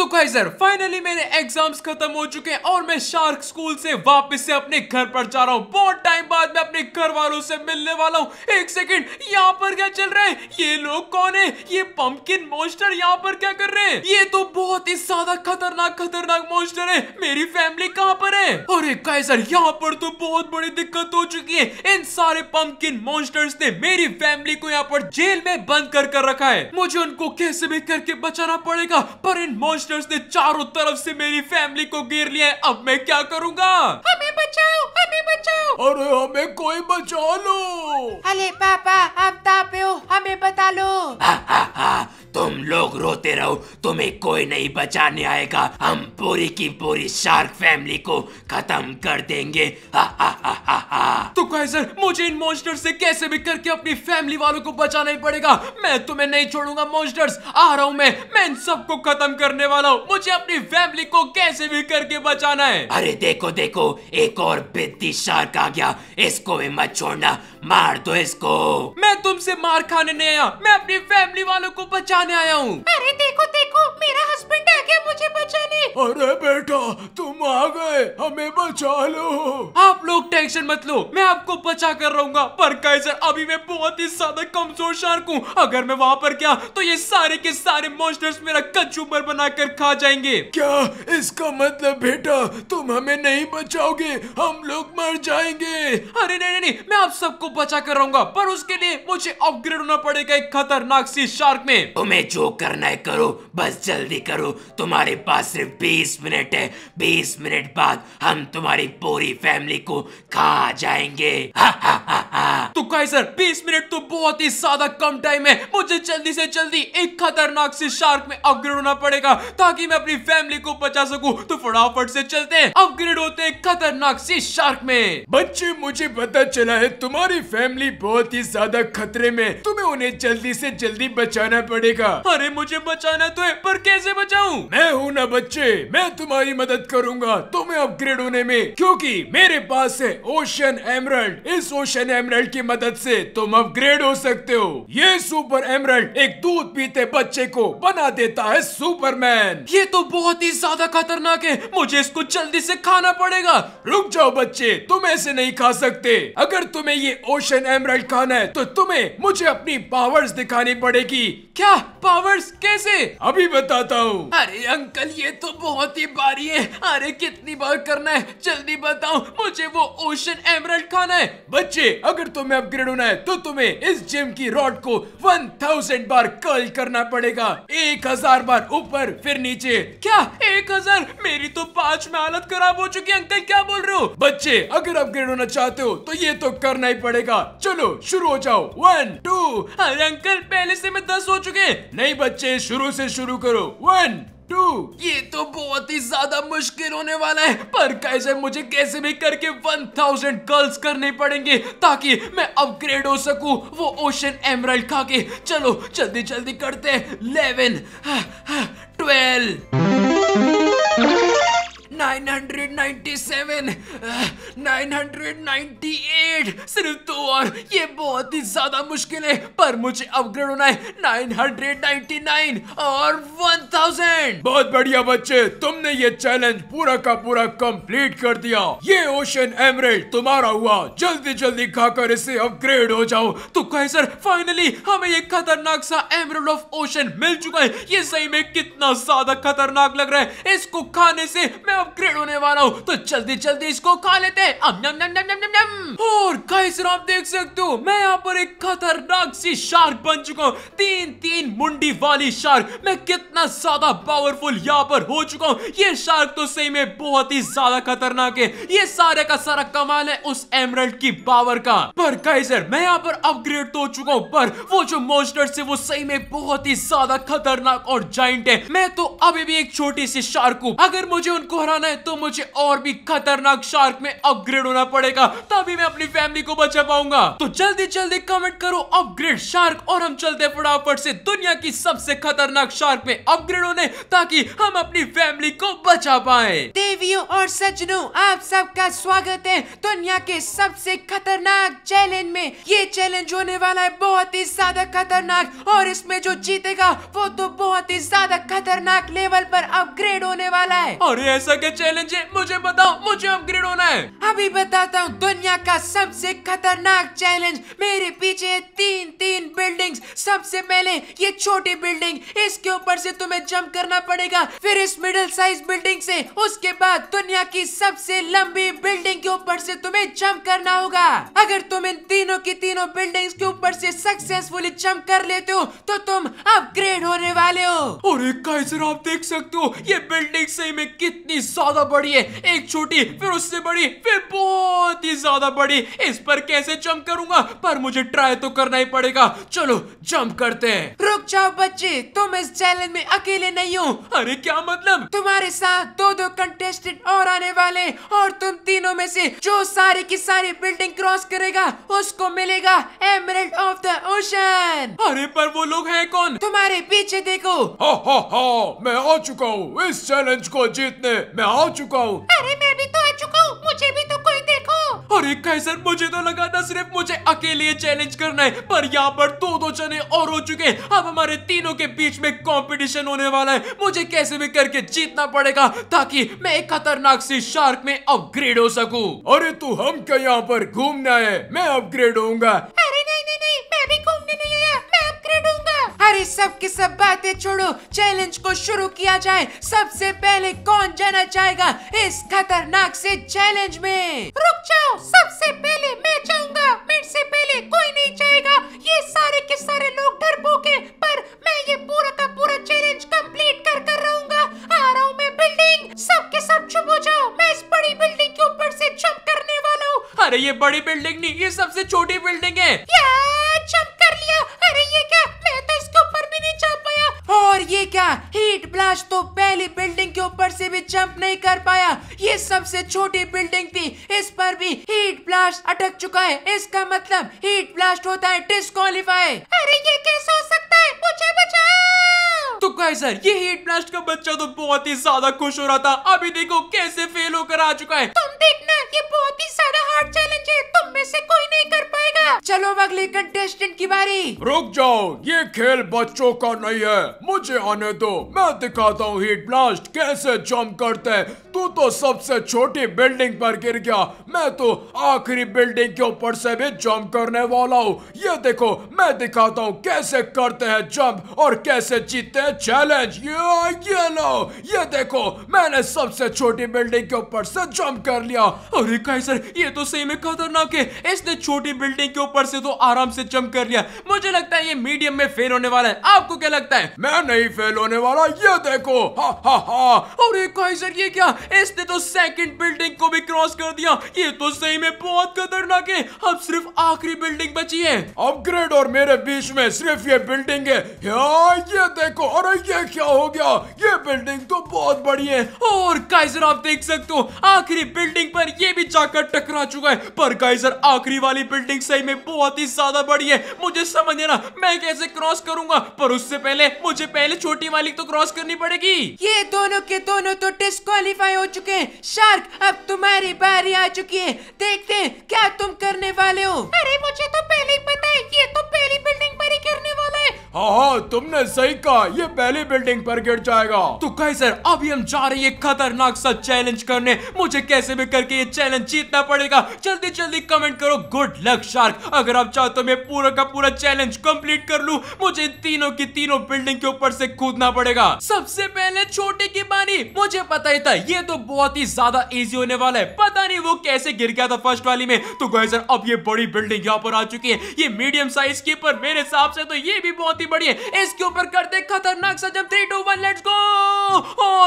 तो geyser finally मेरे exams खत्म हो चुके हैं और मैं शार्क स्कूल से वापस से अपने घर पर जा रहा हूँ बहुत टाइम बाद मैं अपने घर वालों से मिलने वाला हूँ एक सेकंड यहाँ पर क्या चल रहा है ये लोग कौन है ये पंपकिन मोस्टर यहाँ पर क्या कर रहे हैं ये तो बहुत ही ज्यादा खतरनाक खतरनाक मोस्टर है मेरी फैमिली कहाँ पर है अरे गाइजर यहाँ पर तो बहुत बड़ी दिक्कत हो चुकी है इन सारे पंपकिन मोस्टर्स ने मेरी फैमिली को यहाँ पर जेल में बंद कर कर रखा है मुझे उनको कैसे भी करके बचाना पड़ेगा पर इन मोस्टर गैंगस्टर्स ने चारों तरफ से मेरी फैमिली को घेर लिया है अब मैं क्या करूँगा हमें बचाओ हमें बचाओ अरे हमें कोई बचा लो अरे पापा आप तापे हो हमें बता लो हा, तुम लोग रोते रहो तुम्हें कोई नहीं बचाने आएगा हम पूरी की पूरी शार्क फैमिली को खत्म कर देंगे हा हा हा हा तो कैसर मुझे इन मॉन्स्टर से कैसे भी करके अपनी फैमिली वालों को बचाना ही पड़ेगा मैं तुम्हें नहीं छोड़ूंगा मॉन्स्टर्स आ रहा हूँ मैं मैं इन सबको खत्म करने वाला हूँ मुझे अपनी फैमिली को कैसे भी करके बचाना है अरे देखो देखो एक और बेदी शार्क आ गया इसको भी मत छोड़ना मार दो इसको मैं तुमसे मार खाने नहीं आया मैं अपनी फैमिली वालों को बचाने आया हूँ अरे देखो देखो मेरा हस्बैंड आ गया मुझे बचाने अरे बेटा तुम आ गए हमें बचा लो आप लोग टेंशन मत लो मैं आपको बचा कर रहूंगा पर कैसे अभी मैं बहुत ही ज्यादा कमजोर शार्क हूँ अगर मैं वहाँ पर गया तो ये सारे के सारे मॉन्स्टर्स मेरा कंज्यूमर बनाकर खा जाएंगे क्या इसका मतलब बेटा तुम हमें नहीं बचाओगे हम लोग मर जाएंगे अरे नहीं नहीं, नहीं मैं आप सबको बचा कर रहूंगा पर उसके लिए मुझे अपग्रेड होना पड़ेगा एक खतरनाक सी शार्क में तुम्हें जो करना है करो बस जल्दी करो तुम्हारे पास सिर्फ बीस मिनट है बीस मिनट बाद हम तुम्हारी पूरी फैमिली को खा जाएंगे तो कहीं सर बीस मिनट तो बहुत ही ज्यादा कम टाइम है मुझे जल्दी से जल्दी एक खतरनाक सी शार्क में अपग्रेड होना पड़ेगा ताकि मैं अपनी फैमिली को बचा सकूं तो फटाफट से चलते हैं अपग्रेड होते हैं खतरनाक सी शार्क में बच्चे मुझे पता चला है तुम्हारी तुम्हारी फैमिली बहुत ही ज्यादा खतरे में तुम्हें उन्हें जल्दी से जल्दी बचाना पड़ेगा अरे मुझे बचाना तो है पर कैसे बचाऊं? मैं हूँ ना बच्चे मैं तुम्हारी मदद करूंगा तुम्हें अपग्रेड होने में क्योंकि मेरे पास है ओशन एमरल्ड इस ओशन एमरल्ड की मदद से तुम अपग्रेड हो सकते हो ये सुपर एमरल्ड एक दूध पीते बच्चे को बना देता है सुपरमैन ये तो बहुत ही ज्यादा खतरनाक है मुझे इसको जल्दी से खाना पड़ेगा रुक जाओ बच्चे तुम ऐसे नहीं खा सकते अगर तुम्हें ये ओशन एमरल्ड खान है तो तुम्हें मुझे अपनी पावर्स दिखानी पड़ेगी क्या पावर्स कैसे अभी बताता हूँ अरे अंकल ये तो बहुत ही बारी है अरे कितनी बार करना है जल्दी बताओ मुझे वो ओशन एमरल्ड खाना है बच्चे अगर तुम्हें अपग्रेड होना है तो तुम्हें इस जिम की रॉड को 1000 बार कर्ल करना पड़ेगा 1000 बार ऊपर फिर नीचे क्या 1000 मेरी तो पाँच में हालत खराब हो चुकी है अंकल क्या बोल रहे हो बच्चे अगर अपग्रेड होना चाहते हो तो ये तो करना ही पड़ेगा चलो शुरू हो जाओ वन टू अरे अंकल पहले से मैं दस हो चुके नहीं बच्चे शुरू से शुरू करो वन टू ये तो बहुत ही ज्यादा मुश्किल होने वाला है पर कैसे मुझे कैसे भी करके वन थाउजेंड कर्ल्स करने पड़ेंगे ताकि मैं अपग्रेड हो सकूं वो ओशन एमरल्ड खा के चलो जल्दी जल्दी करते हैं इलेवन ट्वेल्व हाँ, हाँ, 997, 998, सिर्फ दो और ये बहुत ही ज्यादा मुश्किल है पर मुझे अपग्रेड होना है 999 और 1000 बहुत बढ़िया बच्चे तुमने ये चैलेंज पूरा का पूरा कंप्लीट कर दिया ये ओशन एमरेड तुम्हारा हुआ जल्दी जल्दी खाकर इसे अपग्रेड हो जाओ तो कहे सर फाइनली हमें ये खतरनाक सा एमरेड ऑफ ओशन मिल चुका है ये सही में कितना ज्यादा खतरनाक लग रहा है इसको खाने से मैं अपग्रेड होने वाला हूँ तो जल्दी जल्दी इसको खा लेते हैं और गाइस आप देख सकते हो मैं यहाँ पर एक खतरनाक सी शार्क बन चुका हूँ तीन तीन मुंडी वाली शार्क मैं कितना ज्यादा पावरफुल यहाँ पर हो चुका हूँ ये शार्क तो सही में बहुत ही ज्यादा खतरनाक है ये सारे का सारा कमाल है उस एमरल्ड की पावर का पर सर मैं यहाँ पर अपग्रेड तो हो चुका हूँ पर वो जो मोस्टर से वो सही में बहुत ही ज्यादा खतरनाक और जाइंट है मैं तो अभी भी एक छोटी सी शार्क हूँ अगर मुझे उनको हराना बचाना है तो मुझे और भी खतरनाक शार्क में अपग्रेड होना पड़ेगा तभी मैं अपनी फैमिली को बचा पाऊंगा तो जल्दी जल्दी कमेंट करो अपग्रेड शार्क और हम चलते फटाफट से दुनिया की सबसे खतरनाक शार्क में अपग्रेड होने ताकि हम अपनी फैमिली को बचा पाए देवियों और सजनों आप सबका स्वागत है दुनिया के सबसे खतरनाक चैलेंज में ये चैलेंज होने वाला है बहुत ही ज्यादा खतरनाक और इसमें जो जीतेगा वो तो बहुत ही ज्यादा खतरनाक लेवल पर अपग्रेड होने वाला है और ऐसा के चैलेंज है मुझे बताओ मुझे अपग्रेड होना है अभी बताता हूँ दुनिया का सबसे खतरनाक चैलेंज मेरे पीछे तीन तीन बिल्डिंग सबसे पहले ये छोटी बिल्डिंग इसके ऊपर से तुम्हें जंप करना पड़ेगा फिर इस मिडिल साइज बिल्डिंग से उसके बाद दुनिया की सबसे लंबी बिल्डिंग के ऊपर से तुम्हें जंप करना होगा अगर तुम इन तीनों की तीनों बिल्डिंग्स के ऊपर से सक्सेसफुली जंप कर लेते हो तो तुम अपग्रेड होने वाले हो और एक आप देख सकते हो ये बिल्डिंग सही में कितनी ज्यादा बड़ी है एक छोटी फिर उससे बड़ी फिर बहुत ही ज्यादा बड़ी इस पर कैसे जंप करूंगा पर मुझे ट्राई तो करना ही पड़ेगा चलो जंप करते हैं रुक जाओ बच्चे तुम इस चैलेंज में अकेले नहीं हो अरे क्या मतलब तुम्हारे साथ दो दो कंटेस्टेंट और आने वाले और तुम तीनों में से जो सारे की सारी बिल्डिंग क्रॉस करेगा उसको मिलेगा एमरेट ऑफ द ओशन अरे पर वो लोग हैं कौन तुम्हारे पीछे देखो हा हा हा मैं आ चुका हूँ इस चैलेंज को जीतने मैं आ चुका हूँ अरे मैं भी तो आ चुका हूँ मुझे भी तो कोई देखो अरे कैसर मुझे तो लगा था सिर्फ मुझे अकेले चैलेंज करना है पर यहाँ पर दो दो चने और हो चुके अब हमारे तीनों के बीच में कंपटीशन होने वाला है मुझे कैसे भी करके जीतना पड़ेगा ताकि मैं एक खतरनाक सी शार्क में अपग्रेड हो सकूं अरे तू तो हम क्या यहाँ पर घूमना है मैं अपग्रेड होऊंगा अरे नहीं नहीं नहीं मैं भी घूमने नहीं आया अरे सब की सब बातें छोड़ो चैलेंज को शुरू किया जाए सबसे पहले कौन जाना चाहेगा इस खतरनाक से चैलेंज में रुक जाओ सबसे पहले मैं जाऊंगा मेरे से पहले कोई नहीं जाएगा ये सारे के सारे लोग डर भूखे पर मैं ये पूरा का पूरा चैलेंज कंप्लीट कर कर रहूंगा आ रहा हूँ मैं बिल्डिंग सब के सब चुप हो जाओ मैं इस बड़ी बिल्डिंग के ऊपर से जंप करने वाला हूँ अरे ये बड़ी बिल्डिंग नहीं ये सबसे छोटी बिल्डिंग है गया हीट ब्लास्ट तो पहली बिल्डिंग के ऊपर से भी जंप नहीं कर पाया ये सबसे छोटी बिल्डिंग थी इस पर भी हीट ब्लास्ट अटक चुका है इसका मतलब हीट ब्लास्ट होता है डिस्कालीफाई अरे ये कैसे हो सकता है मुझे बचाओ तो सर ये हीट ब्लास्ट का बच्चा तो बहुत ही ज्यादा खुश हो रहा था अभी देखो कैसे फेल होकर आ चुका है तुम देखना ये बहुत ही हार्ड चैलेंज है तुम में से कोई नहीं कर पाएगा चलो अगले कंटेस्टेंट की बारी रुक जाओ ये खेल बच्चों का नहीं है मुझे आने दो मैं दिखाता हूँ हीट ब्लास्ट कैसे जम करते हैं तू तो सबसे छोटी बिल्डिंग पर गिर गया मैं तो आखिरी बिल्डिंग के ऊपर से भी जंप करने वाला हूँ ये देखो मैं दिखाता हूँ कैसे करते हैं जंप और कैसे जीतते हैं चैलेंज ये ये लो ये देखो मैंने सबसे छोटी बिल्डिंग के ऊपर से जंप कर लिया अरे कैसे ये तो सही में खतरनाक है इसने छोटी बिल्डिंग के ऊपर से तो आराम से जंप कर लिया मुझे लगता है ये मीडियम में फेल होने वाला है आपको क्या लगता है मैं नहीं फेल होने वाला ये देखो हा हा हा और ये ये क्या इसने तो सेकंड बिल्डिंग को भी क्रॉस कर दिया ये तो सही में बहुत खतरनाक है अब सिर्फ आखिरी बिल्डिंग बची है अपग्रेड और मेरे बीच में सिर्फ ये बिल्डिंग है ये देखो अरे ये क्या हो गया ये बिल्डिंग तो बहुत बड़ी है और काइजर आप देख सकते हो आखिरी बिल्डिंग पर ये भी जाकर टकरा चुका चुका है पर गाइस यार आखिरी वाली बिल्डिंग सही में बहुत ही ज्यादा बड़ी है मुझे समझ ना मैं कैसे क्रॉस करूंगा पर उससे पहले मुझे पहले छोटी वाली तो क्रॉस करनी पड़ेगी ये दोनों के दोनों तो डिस्कालीफाई हो चुके हैं शार्क अब तुम्हारी बारी आ चुकी है देखते हैं क्या तुम करने वाले हो अरे मुझे तो पहले ही पता है ये तो पहली बिल्डिंग हाँ हाँ तुमने सही कहा ये पहली बिल्डिंग पर गिर जाएगा तो कहे सर अभी हम जा रहे हैं खतरनाक सा चैलेंज करने मुझे कैसे भी करके ये चैलेंज जीतना पड़ेगा जल्दी जल्दी कमेंट करो गुड लक शार्क अगर आप चाहो तो मैं पूरा का पूरा चैलेंज कंप्लीट कर लूं मुझे तीनों की तीनों बिल्डिंग के ऊपर से कूदना पड़ेगा सबसे पहले छोटे की बारी मुझे पता ही था ये तो बहुत ही ज्यादा इजी होने वाला है पता नहीं वो कैसे गिर गया था फर्स्ट वाली में तो गए सर अब ये बड़ी बिल्डिंग यहाँ पर आ चुकी है ये मीडियम साइज की पर मेरे हिसाब से तो ये भी बहुत बहुत ही बड़ी है इसके ऊपर करते खतरनाक सजम three two one let's go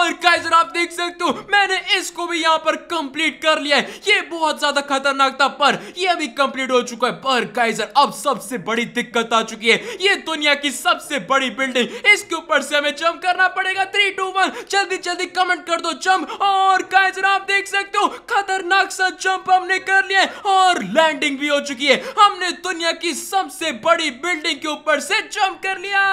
और गाइजर आप देख सकते हो मैंने इसको भी यहाँ पर कंप्लीट कर लिया है ये बहुत ज्यादा खतरनाक था पर ये अभी कंप्लीट हो चुका है पर गाइजर अब सबसे बड़ी दिक्कत आ चुकी है ये दुनिया की सबसे बड़ी बिल्डिंग इसके ऊपर से हमें जंप करना पड़ेगा थ्री टू वन जल्दी जल्दी कमेंट कर दो जंप और गाइजर आप देख सकते हो खतरनाक सा जम्प हमने कर लिया है और लैंडिंग भी हो चुकी है हमने दुनिया की सबसे बड़ी बिल्डिंग के ऊपर से जम्प कर लिया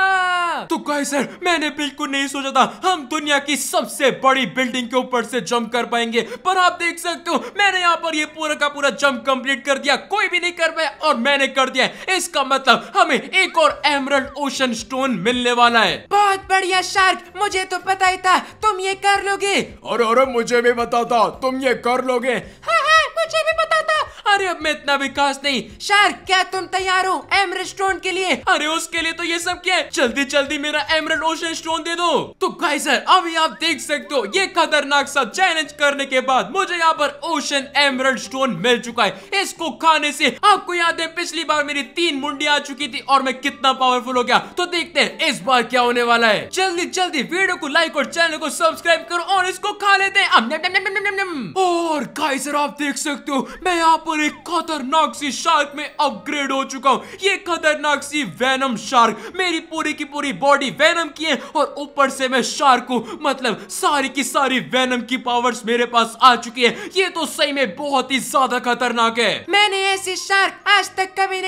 तो गाइजर मैंने बिल्कुल नहीं सोचा था हम दुनिया की सब सबसे बड़ी बिल्डिंग के ऊपर से जंप कर पाएंगे पर आप देख सकते हो मैंने यहाँ पर ये पूरा का पूरा जंप कंप्लीट कर दिया कोई भी नहीं कर पाया और मैंने कर दिया इसका मतलब हमें एक और एमरल्ड ओशन स्टोन मिलने वाला है बहुत बढ़िया शार्क मुझे तो पता ही था तुम ये कर लोगे और मुझे भी बताता था तुम ये कर लोगे हाँ, हाँ, मुझे भी अरे अब मैं इतना विकास नहीं शार क्या तुम तैयार हो एम रेस्टोरेंट के लिए अरे उसके लिए तो ये सब क्या है जल्दी जल्दी मेरा एमरल ओशन स्टोन दे दो तो गाइजर अभी आप देख सकते हो ये खतरनाक सा चैलेंज करने के बाद मुझे यहाँ पर ओशन एमरल स्टोन मिल चुका है इसको खाने से आपको याद है पिछली बार मेरी तीन मुंडी आ चुकी थी और मैं कितना पावरफुल हो गया तो देखते हैं इस बार क्या होने वाला है जल्दी जल्दी वीडियो को लाइक और चैनल को सब्सक्राइब करो और इसको खा लेते हैं और गाइजर आप देख सकते हो मैं यहाँ पर एक खतरनाक सी शार्क में अपग्रेड हो चुका हूँ ये खतरनाक सी वेनम शार्क मेरी पूरी की पूरी बॉडी वेनम की है और ऊपर से मैं शार्क हूँ मतलब सारी की सारी वेनम की पावर्स मेरे पास आ चुकी है ये तो सही में बहुत ही ज्यादा खतरनाक है मैंने ऐसी शार्क आज तक कभी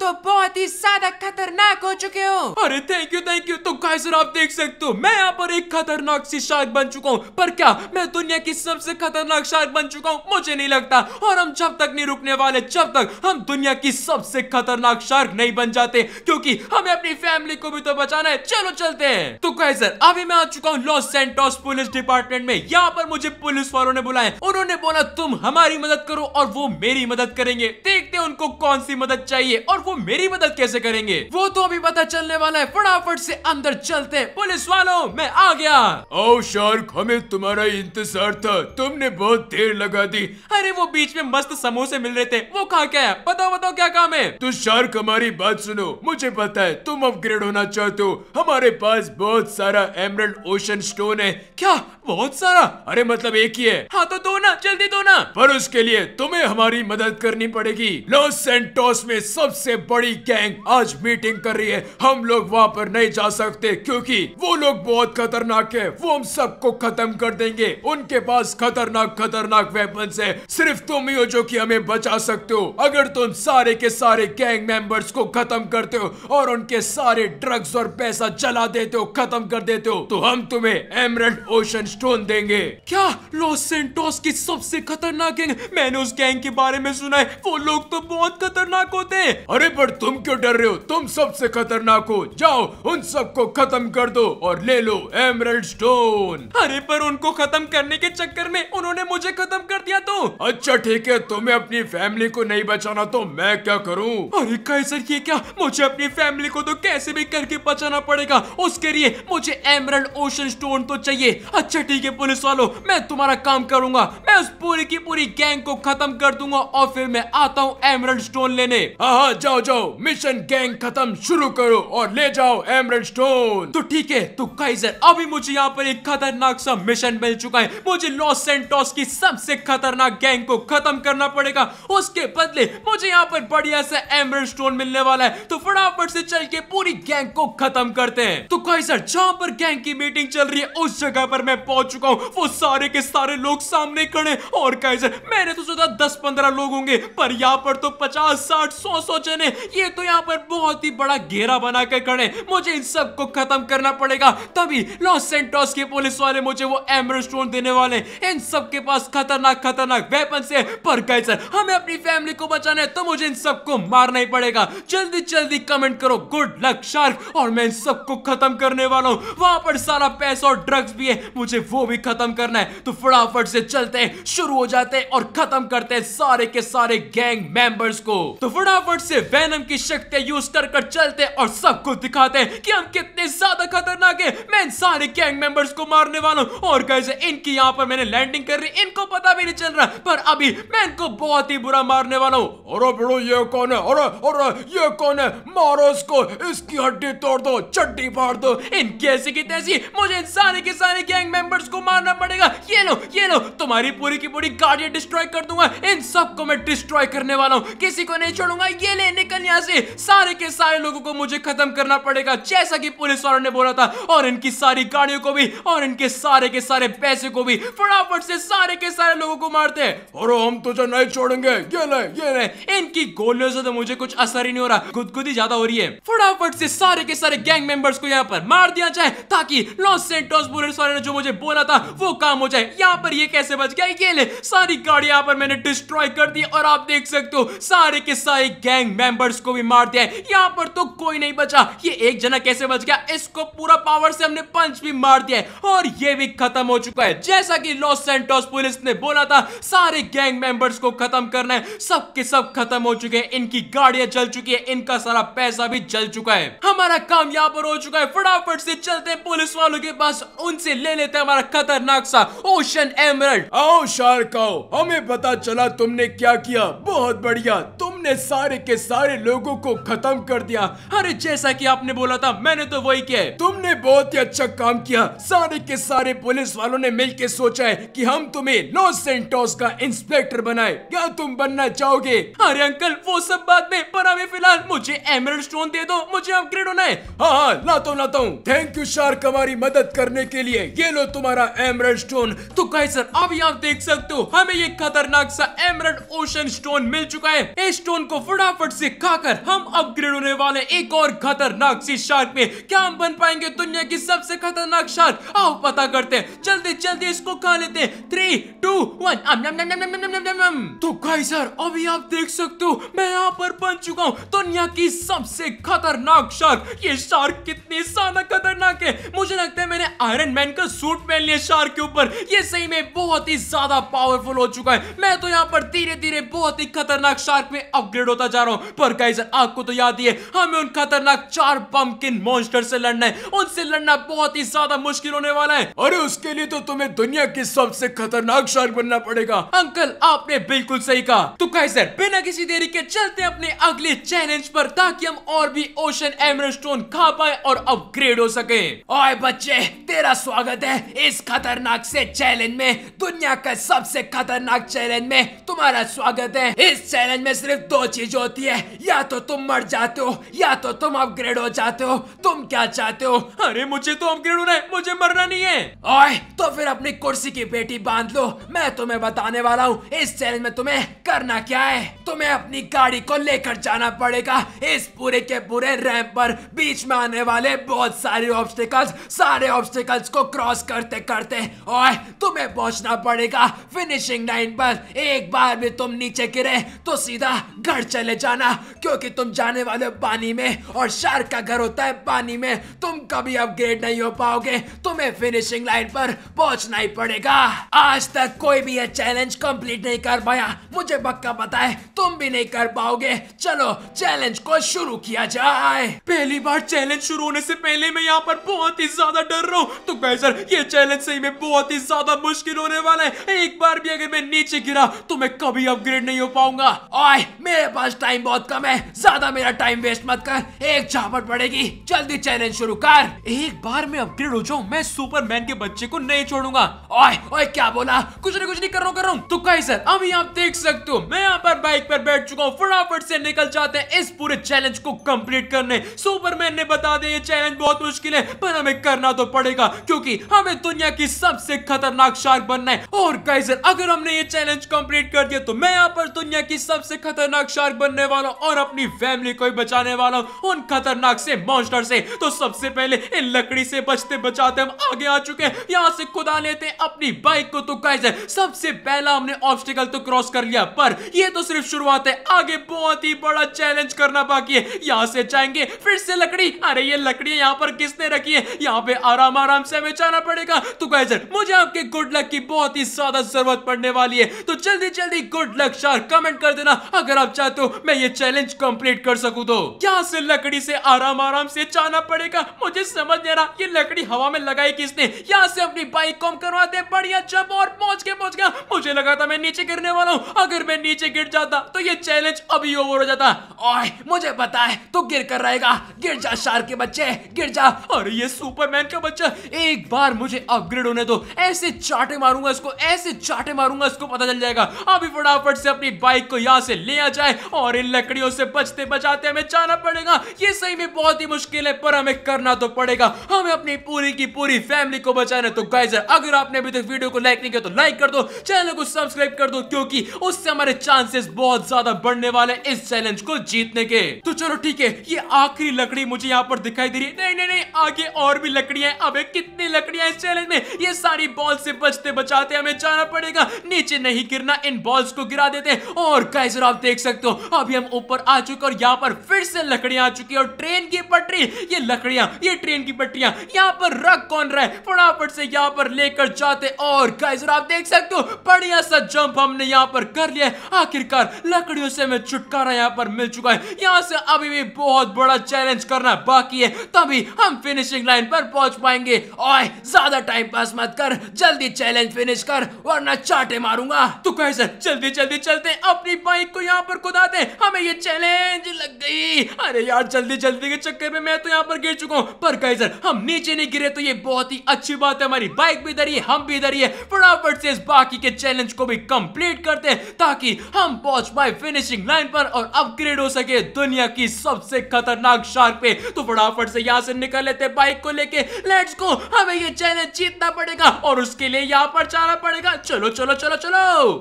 तो बहुत ही ज्यादा खतरनाक हो चुके हो अरे थैंक यू थैंक यू तो गाइस आप देख सकते हो मैं यहाँ पर एक खतरनाक सी शार्क बन चुका हूँ पर क्या मैं दुनिया की सबसे खतरनाक शार्क बन चुका हूँ मुझे नहीं लगता और हम जब तक नहीं रुकने वाले जब तक हम दुनिया की सबसे खतरनाक शार्क नहीं बन जाते क्योंकि हमें अपनी फैमिली को भी तो बचाना है चलो चलते हैं तो गाइस अभी मैं आ चुका हूँ लॉस सेंटोस पुलिस डिपार्टमेंट में यहाँ पर मुझे पुलिस वालों ने बुलाया उन्होंने बोला तुम हमारी मदद करो और वो मेरी मदद करेंगे देखते उनको कौन सी मदद चाहिए और वो मेरी मदद कैसे करेंगे वो तो अभी पता चलने वाला है फटाफट से अंदर चलते पुलिस वालों मैं आ गया ओ शार्क हमें तुम्हारा इंतजार था तुमने बहुत देर लगा दी अरे वो बीच में मस्त समोसे मिल रहे थे वो खा क्या है बताओ बताओ क्या काम है तो शार्क हमारी बात सुनो मुझे पता है तुम अपग्रेड होना चाहते हो हमारे पास बहुत सारा एमरल्ड ओशन स्टोन है क्या बहुत सारा अरे मतलब एक ही है हाँ तो दो ना जल्दी दो ना पर उसके लिए तुम्हें हमारी मदद करनी पड़ेगी लॉस सेंटोस में सबसे बड़ी गैंग आज मीटिंग कर रही है हम लोग वहाँ पर नहीं जा सकते क्योंकि वो लोग बहुत खतरनाक है वो हम सबको खत्म कर देंगे उनके पास खतरनाक खतरनाक वेपन है सिर्फ तुम ही हो जो की हमें बचा सकते हो अगर तुम सारे के सारे गैंग मेंबर्स को खत्म करते हो और उनके सारे ड्रग्स और पैसा चला देते हो खत्म कर देते हो तो हम तुम्हें एमरल्ड ओशन स्टोन देंगे क्या लॉस सेंटोस की सबसे खतरनाक गैंग मैंने उस गैंग के बारे में सुना है वो लोग तो बहुत खतरनाक होते हैं अरे पर तुम क्यों डर रहे हो तुम सबसे खतरनाक हो जाओ उन सबको खत्म कर दो और ले लो एमरल्ड स्टोन अरे पर उनको खत्म करने के चक्कर में उन्होंने मुझे खत्म कर दिया तो अच्छा ठीक है तुम्हें अपनी फैमिली को नहीं बचाना तो मैं क्या करूँ अरे कैसर ये क्या मुझे अपनी फैमिली को तो कैसे भी करके बचाना पड़ेगा उसके लिए मुझे एमरल्ड ओशन स्टोन तो चाहिए अच्छा सिटी के पुलिस वालों मैं तुम्हारा काम करूंगा मैं उस पूरी की पूरी गैंग को खत्म कर दूंगा और फिर मैं आता हूँ एमरल्ड स्टोन लेने हाँ जाओ जाओ मिशन गैंग खत्म शुरू करो और ले जाओ एमरल्ड स्टोन तो ठीक है तो काइजर अभी मुझे यहाँ पर एक खतरनाक सा मिशन मिल चुका है मुझे लॉस सेंटोस की सबसे खतरनाक गैंग को खत्म करना पड़ेगा उसके बदले मुझे यहाँ पर बढ़िया सा एमरल स्टोन मिलने वाला है तो फटाफट से चल के पूरी गैंग को खत्म करते हैं तो काइजर जहाँ पर गैंग की मीटिंग चल रही है उस जगह पर मैं पहुंच चुका हूँ वो सारे के सारे लोग सामने खड़े और कैसे मैंने तो सोचा दस पंद्रह लोग होंगे पर यहाँ पर तो पचास साठ सौ सौ जने ये तो यहाँ पर बहुत ही बड़ा घेरा बना कर खड़े मुझे इन सब को खत्म करना पड़ेगा तभी लॉस सेंटोस के पुलिस वाले मुझे वो एमरल स्टोन देने वाले इन सब के पास खतरनाक खतरनाक वेपन से पर कैसे हमें अपनी फैमिली को बचाना है तो मुझे इन सबको मारना ही पड़ेगा जल्दी जल्दी कमेंट करो गुड लक शार्क और मैं इन सबको खत्म करने वाला हूँ वहां पर सारा पैसा और ड्रग्स भी है मुझे मुझे वो भी खत्म करना है तो फटाफट से चलते हैं शुरू हो जाते हैं और खत्म करते हैं सारे के सारे गैंग मेंबर्स को तो फटाफट से वैनम की शक्तियां यूज कर कर चलते और सबको दिखाते हैं कि हम कितने ज्यादा खतरनाक है मैं इन सारे गैंग मेंबर्स को मारने वाला हूँ और कैसे इनकी यहाँ पर मैंने लैंडिंग कर रही इनको पता भी नहीं चल रहा पर अभी मैं इनको बहुत ही बुरा मारने वाला हूँ और बड़ो ये कौन है अरे अरे ये कौन है मारो इसको इसकी हड्डी तोड़ दो चड्डी फाड़ दो इन कैसी की तैसी मुझे इन सारे के सारे गैंग मेंबर मेंबर्स को मारना पड़ेगा ये लो ये लो तुम्हारी पूरी की पूरी गाड़ियां डिस्ट्रॉय कर दूंगा इन सबको मैं डिस्ट्रॉय करने वाला हूँ किसी को नहीं छोड़ूंगा ये ले निकल यहाँ से सारे के सारे लोगों को मुझे खत्म करना पड़ेगा जैसा की पुलिस वालों ने बोला था और इनकी सारी गाड़ियों को भी और इनके सारे के सारे पैसे को भी फटाफट से सारे के सारे लोगों को मारते हैं और हम तुझे नहीं छोड़ेंगे ये ले ये ले इनकी गोलियों से तो मुझे कुछ असर ही नहीं हो रहा गुदगुदी ज्यादा हो रही है फटाफट से सारे के सारे गैंग मेंबर्स को यहाँ पर मार दिया जाए ताकि लॉस सेंटोस पुलिस वाले ने जो मुझे बोला था वो काम हो जाए यहाँ पर ये कैसे बच गया ये ले सारी गाड़ी यहाँ पर मैंने डिस्ट्रॉय कर दी और आप देख सकते हो सारे के सारे गैंग मेंबर्स को भी मार दिया यहाँ पर तो कोई नहीं बचा ये एक जना कैसे बच गया इसको पूरा पावर से हमने पंच भी मार दिया और ये भी खत्म हो चुका है जैसा की लॉस सेंटोस पुलिस ने बोला था सारे गैंग मेंबर्स को खत्म करना है सब के सब खत्म हो चुके हैं इनकी गाड़ियां जल चुकी है इनका सारा पैसा भी जल चुका है हमारा काम यहाँ पर हो चुका है फटाफट से चलते पुलिस वालों के पास उनसे ले लेते हैं हमारा खतरनाक सा ओशन एमरल्ड आओ शार्काओ हमें पता चला तुमने क्या किया बहुत बढ़िया तुमने सारे के सारे लोगों को खत्म कर दिया अरे जैसा कि आपने बोला था मैंने तो वही किया तुमने बहुत ही अच्छा काम किया सारे के सारे पुलिस वालों ने मिल सोचा है की हम तुम्हें लॉस सेंटोस का इंस्पेक्टर बनाए क्या तुम बनना चाहोगे अरे अंकल वो सब बात में पर अभी फिलहाल मुझे एमरल्ड स्टोन दे दो मुझे अपग्रेड होना है हाँ हाँ लाता हूँ लाता हूँ थैंक यू शार्क हमारी मदद करने के लिए ये लो तो तुम्हारा एमरल्ड स्टोन तो कहीं सर अब यहाँ देख सकते हो हमें ये खतरनाक सा एमरल्ड ओशन स्टोन मिल चुका है इस स्टोन को फटाफट से खाकर हम अपग्रेड होने वाले एक और खतरनाक सी शार्क में क्या हम बन पाएंगे दुनिया की सबसे खतरनाक शार्क आओ पता करते हैं जल्दी जल्दी इसको खा लेते थ्री टू वन तो सर अभी आप देख सकते हो मैं यहाँ पर बन चुका हूँ दुनिया की सबसे खतरनाक शार्क ये शार्क कितनी ज्यादा खतरनाक है मुझे लगता है मैंने आयरन मैन का सूट पहन लिया शार्क के ऊपर ये सही में बहुत ही ज्यादा पावरफुल हो चुका है मैं तो यहाँ पर धीरे धीरे बहुत ही खतरनाक शार्क में अपग्रेड होता जा रहा हूँ पर गाइजर आपको तो याद ही है हमें उन खतरनाक चार पंपकिन मॉन्स्टर से लड़ना है उनसे लड़ना बहुत ही ज्यादा मुश्किल होने वाला है अरे उसके लिए तो तुम्हें दुनिया की सबसे खतरनाक शार्क बनना पड़ेगा अंकल आपने बिल्कुल सही कहा तो कैसे बिना किसी देरी के चलते अपने अगले चैलेंज पर ताकि हम और भी ओशन एमरस्टोन खा पाए और अपग्रेड हो सके और बच्चे तेरा स्वागत है इस खतरनाक से चैलेंज में दुनिया का सबसे खतरनाक चैलेंज में तुम्हारा स्वागत है इस चैलेंज में सिर्फ दो चीज होती है या तो तुम मर जाते हो या तो तुम अपग्रेड हो जाते हो तुम क्या चाहते हो अरे मुझे तो अपग्रेड होना है मुझे मरना नहीं है ओए तो फिर अपनी कुर्सी की बेटी बांध लो मैं तुम्हें बताने वाला हूँ इस चैलेंज में तुम्हें करना क्या है तुम्हें अपनी गाड़ी को लेकर जाना पड़ेगा इस पूरे के पूरे रैम पर बीच में आने वाले बहुत सारे ऑब्स्टिकल्स सारे ऑब्स्टिकल्स को क्रॉस कर करते करते और तुम्हें पहुंचना पड़ेगा फिनिशिंग लाइन पर एक बार भी तुम नीचे गिरे तो सीधा घर चले जाना क्योंकि तुम जाने वाले पानी में और शार्क का घर होता है पानी में तुम कभी अपग्रेड नहीं हो पाओगे तुम्हें फिनिशिंग लाइन पर पहुंचना ही पड़ेगा आज तक कोई भी यह चैलेंज कंप्लीट नहीं कर पाया मुझे पक्का पता है तुम भी नहीं कर पाओगे चलो चैलेंज को शुरू किया जाए पहली बार चैलेंज शुरू होने से पहले मैं यहाँ पर बहुत ही ज्यादा डर रहा हूँ तो सर ये चैलेंज सही में बहुत ही ज्यादा मुश्किल होने वाला है एक बार भी अगर मैं नीचे गिरा तो मैं कभी अपग्रेड नहीं हो पाऊंगा ओए मेरे पास टाइम बहुत कम है ज्यादा मेरा टाइम वेस्ट मत कर एक झापट पड़ेगी जल्दी चैलेंज शुरू कर एक बार में अपग्रेड हो जाऊँ मैं सुपरमैन के बच्चे को नहीं छोड़ूंगा ओए ओए क्या बोला कुछ नहीं कुछ नहीं कर रहा कर रहा हूँ तो कहीं सर अभी आप देख सकते हो मैं यहाँ पर बाइक पर बैठ चुका हूँ फटाफट से निकल जाते हैं इस पूरे चैलेंज को कंप्लीट करने सुपरमैन ने बता दिया ये चैलेंज बहुत मुश्किल है पर हमें करना तो पड़ेगा क्योंकि हमें दुनिया की सबसे खतरनाक शार्क बनना है और गाइजर अगर हमने ये चैलेंज कंप्लीट कर दिया तो मैं यहाँ पर दुनिया की सबसे खतरनाक शार्क बनने वाला हूँ और अपनी फैमिली को बचाने वाला हूँ उन खतरनाक से मॉन्स्टर से तो सबसे पहले इन लकड़ी से बचते बचाते हम आगे आ चुके हैं यहाँ से खुदा लेते हैं अपनी बाइक को तो गाइजर सबसे पहला हमने ऑब्स्टिकल तो क्रॉस कर लिया पर ये तो सिर्फ शुरुआत है आगे बहुत ही बड़ा चैलेंज करना बाकी है यहाँ से जाएंगे फिर से लकड़ी अरे ये लकड़ी यहाँ पर किसने रखी है यहाँ पे आराम आराम से हमें जाना पड़ेगा जाएगा तो गाइजर मुझे आपके गुड लक की बहुत ही ज्यादा जरूरत पड़ने वाली है तो जल्दी जल्दी गुड लक शार कमेंट कर देना अगर आप चाहते हो मैं ये चैलेंज कंप्लीट कर सकू तो यहाँ से लकड़ी से आराम आराम से जाना पड़ेगा मुझे समझ नहीं रहा ये लकड़ी हवा में लगाई किसने यहाँ से अपनी बाइक कॉम करवाते बढ़िया जब और पहुंच के पहुंच गया मुझे लगा था मैं नीचे गिरने वाला हूँ अगर मैं नीचे गिर जाता तो ये चैलेंज अभी ओवर हो जाता और मुझे पता है तो गिर कर रहेगा गिर जा शार के बच्चे गिर जा और ये सुपरमैन का बच्चा एक बार मुझे मुझे अपग्रेड होने दो ऐसे चाटे मारूंगा इसको ऐसे चाटे मारूंगा इसको पता चल जाएगा अभी फटाफट से अपनी बाइक को यहाँ से ले आ जाए और इन लकड़ियों से बचते बचाते हमें जाना पड़ेगा ये सही में बहुत ही मुश्किल है पर हमें करना तो पड़ेगा हमें अपनी पूरी की पूरी फैमिली को बचाना तो गाइजर अगर आपने अभी तक वीडियो को लाइक नहीं किया तो लाइक कर दो चैनल को सब्सक्राइब कर दो क्योंकि उससे हमारे चांसेस बहुत ज्यादा बढ़ने वाले इस चैलेंज को जीतने के तो चलो ठीक है ये आखिरी लकड़ी मुझे यहाँ पर दिखाई दे रही है नहीं नहीं नहीं आगे और भी लकड़ियां अब कितनी लकड़ियां इस चैलेंज में ये सारी बॉल से बचते बचाते हमें जाना पड़ेगा नीचे नहीं गिरना इन बॉल्स को गिरा देते हैं और कैसे आप देख सकते हो अभी हम ऊपर आ चुके और यहाँ पर फिर से लकड़ियां आ चुकी है और ट्रेन की पटरी ये लकड़ियां ये ट्रेन की पटरियां यहाँ पर रख कौन रहा है फटाफट से यहाँ पर लेकर जाते और कैसे आप देख सकते हो बढ़िया सा जंप हमने यहाँ पर कर लिया आखिरकार लकड़ियों से हमें छुटकारा यहाँ पर मिल चुका है यहाँ से अभी भी बहुत बड़ा चैलेंज करना बाकी है तभी हम फिनिशिंग लाइन पर पहुंच पाएंगे और ज्यादा ज्यादा टाइम पास मत कर जल्दी चैलेंज फिनिश कर वरना चाटे मारूंगा तो कैसे जल्दी जल्दी चलते अपनी बाइक को यहाँ पर दे हमें ये चैलेंज लग गई अरे यार जल्दी जल्दी के चक्कर में मैं तो यहाँ पर गिर चुका हूँ पर कैसे हम नीचे नहीं गिरे तो ये बहुत ही अच्छी बात है हमारी बाइक भी इधर हम भी इधर फटाफट से इस बाकी के चैलेंज को भी कंप्लीट करते ताकि हम पहुंच पाए फिनिशिंग लाइन पर और अपग्रेड हो सके दुनिया की सबसे खतरनाक शार्क पे तो फटाफट से यहाँ से निकल लेते बाइक को लेके लेट्स गो हमें ये चैलेंज हमें जीतना पड़ेगा और उसके लिए यहाँ पर जाना पड़ेगा चलो चलो चलो चलो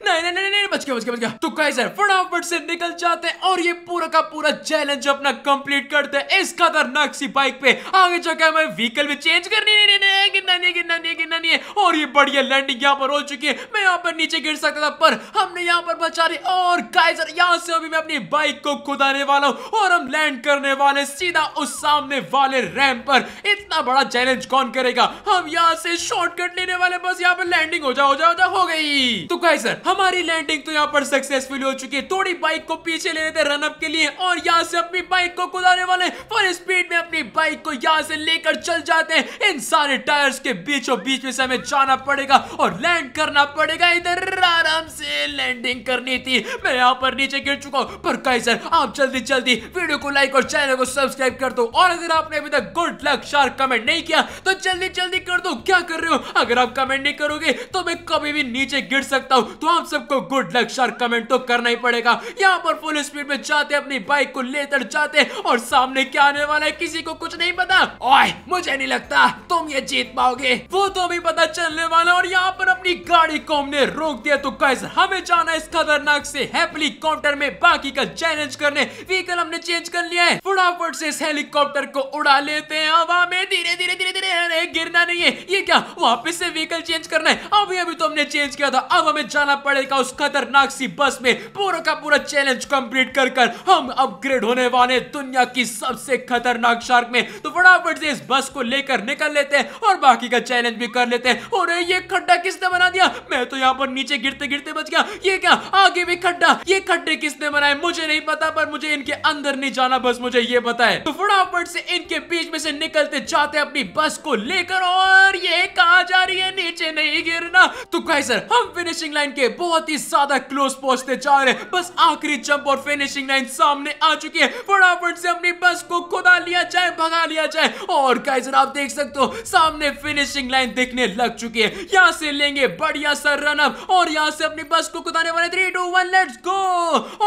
नहीं नहीं नहीं बच गया बच गया बच गया तो गाइस यार फटाफट से निकल जाते और ये पूरा का पूरा चैलेंज अपना कंप्लीट करते इस खतरनाक सी बाइक पे आगे जाकर हमें व्हीकल भी चेंज करनी नहीं नहीं नहीं गिरना नहीं गिरना नहीं और ये बढ़िया लैंडिंग यहाँ पर हो चुकी है मैं यहाँ पर नीचे गिर सकता था पर हमने यहाँ पर बचा ली और गाइस यहाँ से अभी मैं अपनी बाइक को खुदाने वाला हूँ और हम लैंड करने वाले सीधा उस सामने वाले रैम पर इतना बड़ा चैलेंज कौन करेगा हम यहाँ बस से शॉर्टकट लेने वाले बस यहाँ पर लैंडिंग हो जाओ जाओ जा हो गई तो कहे सर हमारी लैंडिंग तो यहाँ पर सक्सेसफुल हो चुकी है थोड़ी बाइक को पीछे ले लेते रनअप के लिए और यहाँ से अपनी बाइक को कुदाने वाले फुल स्पीड में अपनी बाइक को यहाँ से लेकर चल जाते हैं इन सारे टायर्स के बीचों बीच में से हमें जाना पड़ेगा और लैंड करना पड़ेगा इधर आराम से लैंडिंग करनी थी मैं यहाँ पर नीचे गिर चुका हूँ पर कहे सर आप जल्दी जल्दी वीडियो को लाइक और चैनल को सब्सक्राइब कर दो और अगर आपने अभी तक गुड लक शार्क कमेंट नहीं किया तो जल्दी जल्दी कर दो क्या कर रहे हो अगर आप कमेंट नहीं करोगे तो मैं कभी भी नीचे गिर सकता हूँ तो आप सबको गुड लक शार कमेंट तो करना ही पड़ेगा यहाँ पर फुल स्पीड में जाते अपनी बाइक को लेकर जाते और सामने क्या आने वाला है किसी को कुछ नहीं पता ओए मुझे नहीं लगता तुम ये जीत पाओगे वो तो अभी पता चलने वाला और यहाँ पर अपनी गाड़ी को हमने रोक दिया तो कैसे हमें जाना इस खतरनाक से हेलीकॉप्टर में बाकी का चैलेंज करने व्हीकल हमने चेंज कर लिया है फटाफट से इस हेलीकॉप्टर को उड़ा लेते हैं हवा में धीरे धीरे धीरे धीरे गिरना नहीं है ये क्या वापस से व्हीकल चेंज करना है अभी अभी तो हमने चेंज किया था अब हमें जाना पड़ेगा उस खतरनाक सी बस में पूरा का पूरा चैलेंज कंप्लीट कर कर हम अपग्रेड होने वाले दुनिया की सबसे खतरनाक शार्क में तो फटाफट से इस बस को लेकर निकल लेते हैं और बाकी का चैलेंज भी कर लेते हैं और ये खड्डा किसने बना दिया मैं तो यहाँ पर नीचे गिरते गिरते बच गया ये क्या आगे भी खड्डा ये खड्डे किसने बनाए मुझे नहीं पता पर मुझे इनके अंदर नहीं जाना बस मुझे ये पता है तो फटाफट से इनके बीच में से निकलते जाते अपनी बस को लेकर और ये कहा जा रही है नीचे नहीं गिरना तो गाइस सर हम फिनिशिंग लाइन के बहुत ही ज्यादा क्लोज पहुंचते जा रहे हैं बस आखिरी जंप और फिनिशिंग लाइन सामने आ चुकी है फटाफट से अपनी बस को खुदा लिया जाए भगा लिया जाए और गाइस सर आप देख सकते हो सामने फिनिशिंग लाइन दिखने लग चुकी है यहाँ से लेंगे बढ़िया सर रन अप और यहाँ से अपनी बस को कुदाने वाले three two one let's go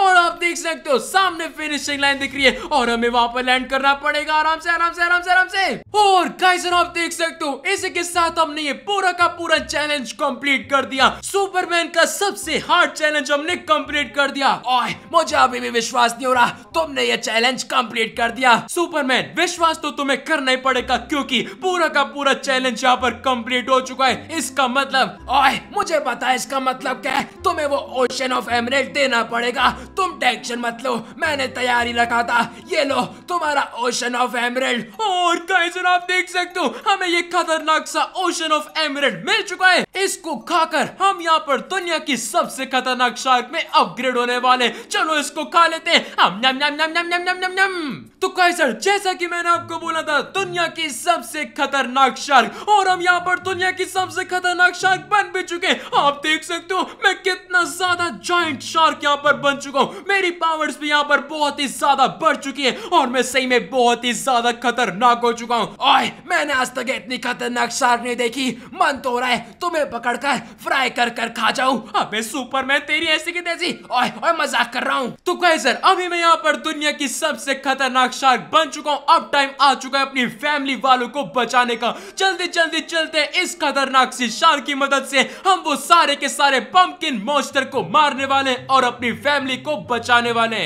और आप देख सकते हो सामने फिनिशिंग लाइन दिख रही है और हमें वहां पर लैंड करना पड़ेगा आराम से आराम से आराम से आराम से और कैसे आप देख सकते हो इसी के साथ हमने ये पूरा का पूरा चैलेंज कंप्लीट कर दिया सुपरमैन का सबसे हार्ड चैलेंज हमने कंप्लीट कर दिया ओए मुझे अभी भी विश्वास नहीं हो रहा तुमने ये चैलेंज कंप्लीट कर दिया सुपरमैन विश्वास तो तुम्हें करना ही पड़ेगा क्योंकि पूरा का पूरा चैलेंज यहाँ पर कंप्लीट हो चुका है इसका मतलब ओए मुझे पता है इसका मतलब क्या है तुम्हें वो ओशन ऑफ एमरेल्ड देना पड़ेगा तुम टेंशन मत लो मैंने तैयारी रखा था ये लो तुम्हारा ओशन ऑफ एमरेल्ड और कैसे आप देख सकते हो हमें ये खतरनाक सा ओशन ऑफ एमरेड मिल चुका है इसको खाकर हम यहाँ पर दुनिया की सबसे खतरनाक शार्क में अपग्रेड होने वाले चलो इसको खा लेते हैं हम नम नम तो कैसर जैसा कि मैंने आपको बोला था दुनिया की सबसे खतरनाक शार्क और हम यहाँ पर दुनिया की सबसे खतरनाक शार्क बन भी चुके आप देख सकते हो मैं कितना ज्यादा जॉइंट शार्क यहाँ पर बन चुका हूँ मेरी पावर्स भी यहाँ पर बहुत ही ज्यादा बढ़ चुकी है और मैं सही में बहुत ही ज्यादा खतरनाक हो चुका हूँ मैंने आज तक इतनी खतरनाक शार्क ने देखी मन तो रहा है तुम्हें पकड़कर फ्राई कर कर खा जाऊ अबे सुपरमैन तेरी ऐसी की तेजी ओए ओए मजाक कर रहा हूँ तो कहे सर अभी मैं यहाँ पर दुनिया की सबसे खतरनाक शार्क बन चुका हूँ अब टाइम आ चुका है अपनी फैमिली वालों को बचाने का जल्दी जल्दी चलते इस खतरनाक सी शार्क की मदद से हम वो सारे के सारे पंपकिन मोस्टर को मारने वाले और अपनी फैमिली को बचाने वाले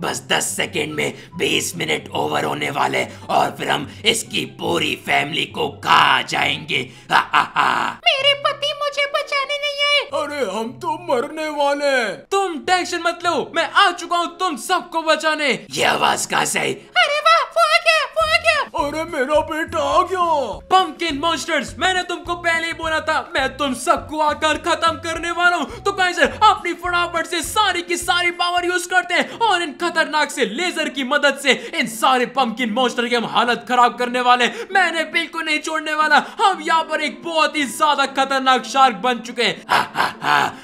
बस 10 सेकंड में 20 मिनट ओवर होने वाले और फिर हम इसकी पूरी फैमिली को खा जाएंगे हा हा हा मेरे पति मुझे बचाने नहीं आए अरे हम तो मरने वाले हैं तुम टेंशन मत लो मैं आ चुका हूँ तुम सबको बचाने ये आवाज कहाँ से आई अरे वाह वो आ गया वो आ गया अरे मेरा बेटा आ गया पंपकिन मॉन्स्टर्स मैंने तुमको पहले ही बोला था मैं तुम सबको आकर खत्म करने वाला हूँ तो काइजर अपनी फटाफट से सारी की सारी पावर यूज करते हैं और इन खतरनाक से लेजर की मदद से इन सारे पंपकिन मॉन्स्टर की हम हालत खराब करने वाले मैंने बिल्कुल नहीं छोड़ने वाला हम यहाँ पर एक बहुत ही ज्यादा खतरनाक शार्क बन चुके हैं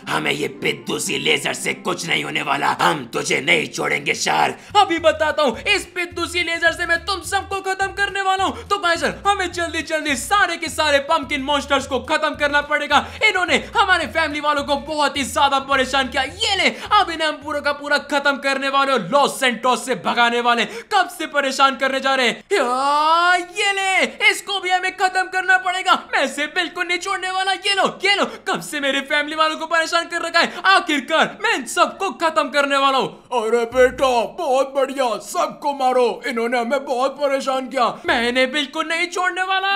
हमें ये पिद्दूसी लेजर से कुछ नहीं होने वाला हम तुझे नहीं छोड़ेंगे शार अभी बताता हूँ इस पिद्दूसी लेजर से मैं तुम सबको खत्म करने वाला हूँ तो भाई सर हमें जल्दी जल्दी सारे के सारे पंपकिन मोस्टर्स को खत्म करना पड़ेगा इन्होंने हमारे फैमिली वालों को बहुत ही ज्यादा परेशान किया ये ले अब इन्हें हम पूरा का पूरा खत्म करने वाले और लॉस सेंटोस से भगाने वाले कब से परेशान करने जा रहे ये ले इसको भी हमें खत्म करना पड़ेगा मैं से बिल्कुल नहीं छोड़ने वाला ये लो ये लो कब से मेरे फैमिली फैमिली वालों को परेशान कर रखा है आखिरकार मैं इन सबको खत्म करने वाला हूँ अरे बेटा बहुत बढ़िया सबको मारो इन्होंने हमें बहुत परेशान किया मैंने बिल्कुल नहीं छोड़ने वाला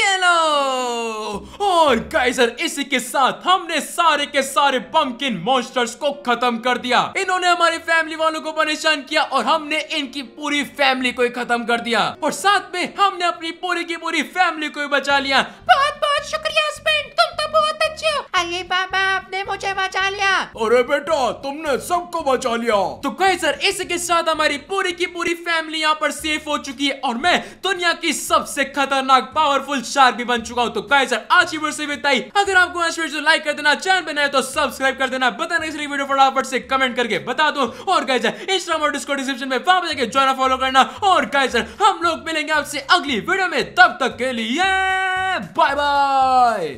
ये लो और गाइजर इसी के साथ हमने सारे के सारे पंकिन मॉन्स्टर्स को खत्म कर दिया इन्होंने हमारी फैमिली वालों को परेशान किया और हमने इनकी पूरी फैमिली को खत्म कर दिया और साथ में हमने अपनी पूरी की पूरी फैमिली को बचा लिया बहुत बहुत शुक्रिया हस्बैंड तुम तो बहुत बच्चों अरे पापा आपने मुझे बचा लिया अरे बेटा तुमने सबको बचा लिया तो कहे सर इसके साथ हमारी पूरी की पूरी फैमिली यहाँ पर सेफ हो चुकी है और मैं दुनिया की सबसे खतरनाक पावरफुल शार्क भी बन चुका हूँ तो कहे सर आज की वीडियो बताई अगर आपको वीडियो लाइक कर देना चैनल बनाए तो सब्सक्राइब कर देना बताना इस वीडियो फटाफट से कमेंट करके बता दो और कहे सर इंस्टाग्राम और डिस्को डिस्क्रिप्शन में वापस जाके ज्वाइन फॉलो करना और कहे सर हम लोग मिलेंगे आपसे अगली वीडियो में तब तक के लिए बाय बाय